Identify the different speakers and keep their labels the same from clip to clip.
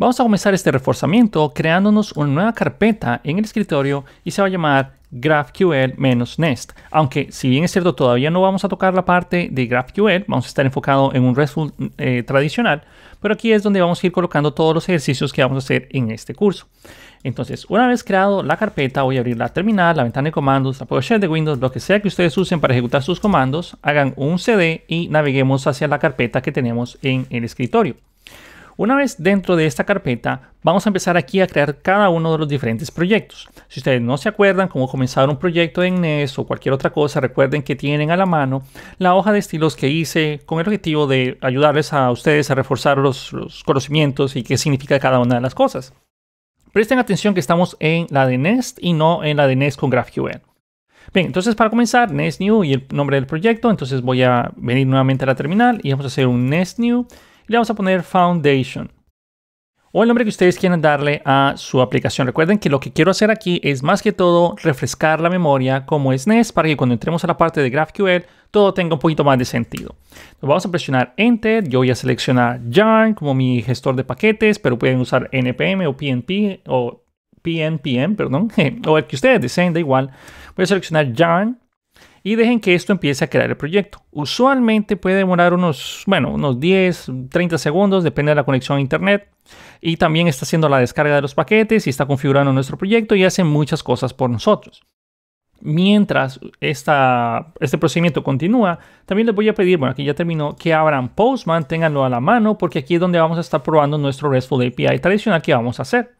Speaker 1: Vamos a comenzar este reforzamiento creándonos una nueva carpeta en el escritorio y se va a llamar GraphQL-Nest. Aunque si bien es cierto todavía no vamos a tocar la parte de GraphQL, vamos a estar enfocado en un RESTful eh, tradicional, pero aquí es donde vamos a ir colocando todos los ejercicios que vamos a hacer en este curso. Entonces, una vez creado la carpeta, voy a abrir la terminal, la ventana de comandos, la PowerShell de Windows, lo que sea que ustedes usen para ejecutar sus comandos, hagan un CD y naveguemos hacia la carpeta que tenemos en el escritorio. Una vez dentro de esta carpeta, vamos a empezar aquí a crear cada uno de los diferentes proyectos. Si ustedes no se acuerdan cómo comenzar un proyecto en NES o cualquier otra cosa, recuerden que tienen a la mano la hoja de estilos que hice con el objetivo de ayudarles a ustedes a reforzar los, conocimientos y qué significa cada una de las cosas. Presten atención que estamos en la de NEST y no en la de NEST con GraphQL. Bien, entonces para comenzar, NEST New y el nombre del proyecto, entonces voy a venir nuevamente a la terminal y vamos a hacer un NEST New le vamos a poner Foundation o el nombre que ustedes quieran darle a su aplicación. Recuerden que lo que quiero hacer aquí es más que todo refrescar la memoria como es SNES para que cuando entremos a la parte de GraphQL todo tenga un poquito más de sentido. vamos a presionar Enter, yo voy a seleccionar Yarn como mi gestor de paquetes, pero pueden usar NPM o PNP o PNPM, perdón, o el que ustedes deseen, da igual. Voy a seleccionar Yarn y dejen que esto empiece a crear el proyecto. Usualmente puede demorar unos, bueno, unos 10, 30 segundos, depende de la conexión a internet. Y también está haciendo la descarga de los paquetes y está configurando nuestro proyecto y hace muchas cosas por nosotros. Mientras este procedimiento continúa, también les voy a pedir, bueno, aquí ya terminó, que abran Postman, ténganlo a la mano, porque aquí es donde vamos a estar probando nuestro RESTful API tradicional que vamos a hacer.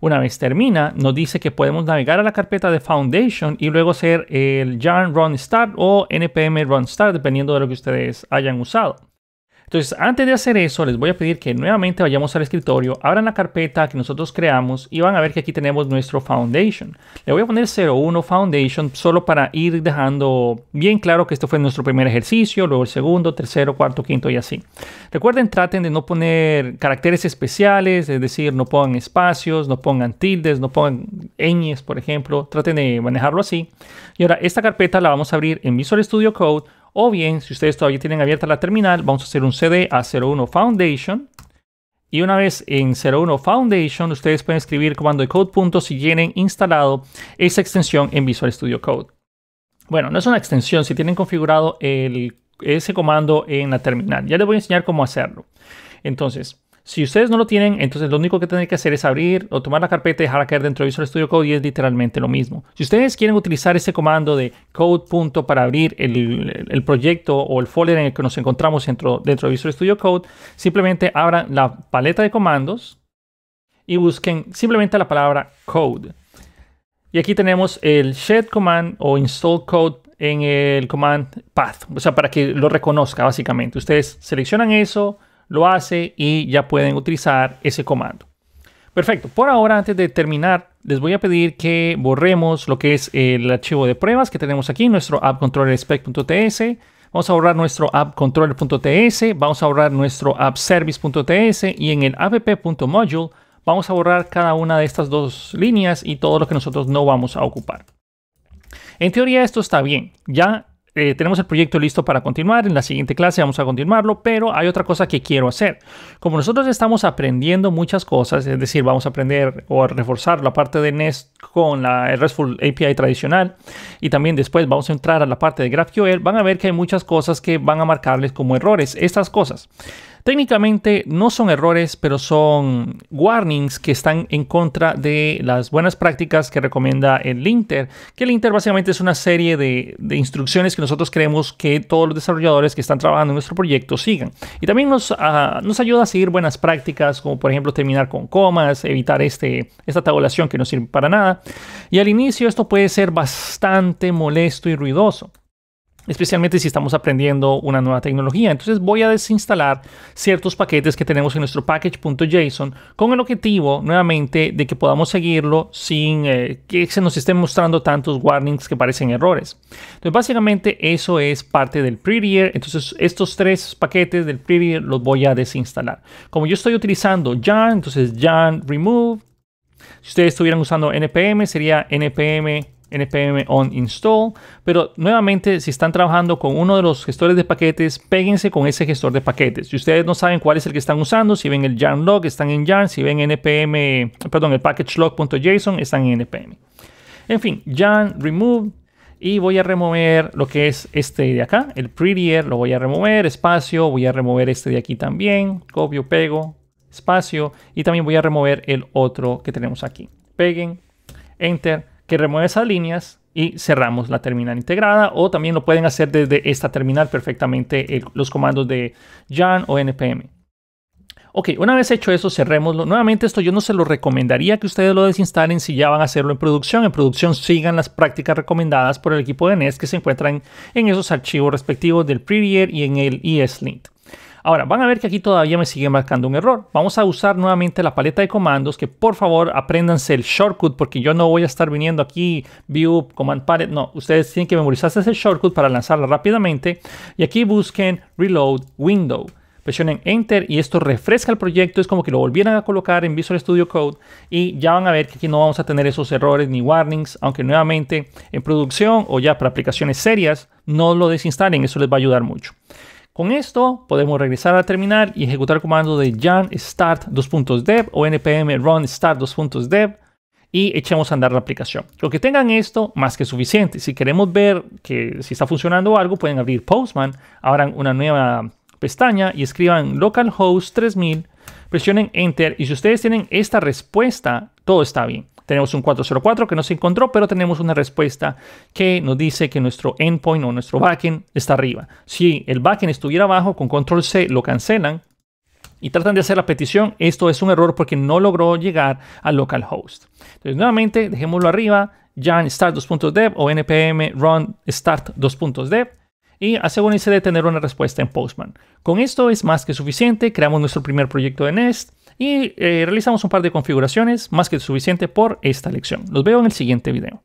Speaker 1: Una vez termina, nos dice que podemos navegar a la carpeta de Foundation y luego hacer el yarn run start o npm run start, dependiendo de lo que ustedes hayan usado. Entonces, antes de hacer eso, les voy a pedir que nuevamente vayamos al escritorio, abran la carpeta que nosotros creamos y van a ver que aquí tenemos nuestro Foundation. Le voy a poner 01 Foundation solo para ir dejando bien claro que esto fue nuestro primer ejercicio, luego el segundo, tercero, cuarto, quinto y así. Recuerden, traten de no poner caracteres especiales, es decir, no pongan espacios, no pongan tildes, no pongan ñes, por ejemplo. Traten de manejarlo así. Y ahora, esta carpeta la vamos a abrir en Visual Studio Code o bien, si ustedes todavía tienen abierta la terminal, vamos a hacer un CD a 01 Foundation. Y una vez en 01 Foundation, ustedes pueden escribir comando de code. si tienen instalado esa extensión en Visual Studio Code. Bueno, no es una extensión, si tienen configurado ese comando en la terminal. Ya les voy a enseñar cómo hacerlo. Entonces, si ustedes no lo tienen, entonces lo único que tienen que hacer es abrir o tomar la carpeta y dejarla caer dentro de Visual Studio Code y es literalmente lo mismo. Si ustedes quieren utilizar ese comando de code para abrir el, proyecto o el folder en el que nos encontramos dentro, dentro de Visual Studio Code, simplemente abran la paleta de comandos y busquen simplemente la palabra code. Y aquí tenemos el shed command o install code en el command path, o sea, para que lo reconozca básicamente. Ustedes seleccionan eso, lo hace y ya pueden utilizar ese comando. Perfecto, por ahora antes de terminar les voy a pedir que borremos lo que es el archivo de pruebas que tenemos aquí, nuestro appcontrollerspec.ts. Vamos a borrar nuestro appcontroller.ts, vamos a borrar nuestro appservice.ts y en el app.module vamos a borrar cada una de estas dos líneas y todo lo que nosotros no vamos a ocupar. En teoría esto está bien, ya eh, tenemos el proyecto listo para continuar, en la siguiente clase vamos a continuarlo, pero hay otra cosa que quiero hacer. Como nosotros estamos aprendiendo muchas cosas, es decir, vamos a aprender o a reforzar la parte de Nest con la RESTful API tradicional y también después vamos a entrar a la parte de GraphQL, van a ver que hay muchas cosas que van a marcarles como errores, estas cosas. Técnicamente no son errores, pero son warnings que están en contra de las buenas prácticas que recomienda el Inter, que el Inter básicamente es una serie de, instrucciones que nosotros creemos que todos los desarrolladores que están trabajando en nuestro proyecto sigan. Y también nos, ah, ayuda a seguir buenas prácticas, como por ejemplo terminar con comas, evitar este, esta tabulación que no sirve para nada. Y al inicio esto puede ser bastante molesto y ruidoso especialmente si estamos aprendiendo una nueva tecnología. Entonces voy a desinstalar ciertos paquetes que tenemos en nuestro package.json con el objetivo nuevamente de que podamos seguirlo sin eh, que se nos estén mostrando tantos warnings que parecen errores. Entonces básicamente eso es parte del prettier. Entonces estos tres paquetes del prettier los voy a desinstalar. Como yo estoy utilizando Jan, entonces Jan remove. Si ustedes estuvieran usando npm sería npm npm on install. Pero nuevamente, si están trabajando con uno de los gestores de paquetes, péguense con ese gestor de paquetes. Si ustedes no saben cuál es el que están usando, si ven el yarn log, están en yarn. Si ven npm, perdón, el package log.json, están en npm. En fin, yarn remove. Y voy a remover lo que es este de acá, el prettier, lo voy a remover, espacio, voy a remover este de aquí también, copio, pego, espacio, y también voy a remover el otro que tenemos aquí. Peguen, enter, que remueve esas líneas y cerramos la terminal integrada o también lo pueden hacer desde esta terminal perfectamente eh, los comandos de Jan o NPM. Ok, una vez hecho eso, cerrémoslo. Nuevamente, esto yo no se lo recomendaría que ustedes lo desinstalen si ya van a hacerlo en producción. En producción sigan las prácticas recomendadas por el equipo de NES que se encuentran en esos archivos respectivos del Preview y en el ESLint. Ahora, van a ver que aquí todavía me sigue marcando un error. Vamos a usar nuevamente la paleta de comandos, que por favor apréndanse el shortcut, porque yo no voy a estar viniendo aquí, view, command palette, no. Ustedes tienen que memorizarse ese shortcut para lanzarla rápidamente. Y aquí busquen reload window presionen Enter y esto refresca el proyecto. Es como que lo volvieran a colocar en Visual Studio Code y ya van a ver que aquí no vamos a tener esos errores ni warnings, aunque nuevamente en producción o ya para aplicaciones serias no lo desinstalen, eso les va a ayudar mucho. Con esto podemos regresar a terminal y ejecutar el comando de jan start 2.dev o npm run start 2.dev y echemos a andar la aplicación. Lo que tengan esto, más que suficiente. Si queremos ver que si está funcionando algo, pueden abrir Postman, abran una nueva pestaña y escriban localhost 3000, presionen enter y si ustedes tienen esta respuesta, todo está bien. Tenemos un 404 que no se encontró, pero tenemos una respuesta que nos dice que nuestro endpoint o nuestro backend está arriba. Si el backend estuviera abajo, con control C lo cancelan y tratan de hacer la petición. Esto es un error porque no logró llegar a localhost. Entonces, nuevamente, dejémoslo arriba, jan start 2.dev o npm run start 2.dev y asegúrense de tener una respuesta en Postman. Con esto es más que suficiente. Creamos nuestro primer proyecto de Nest y eh, realizamos un par de configuraciones más que suficiente por esta lección. Los veo en el siguiente video.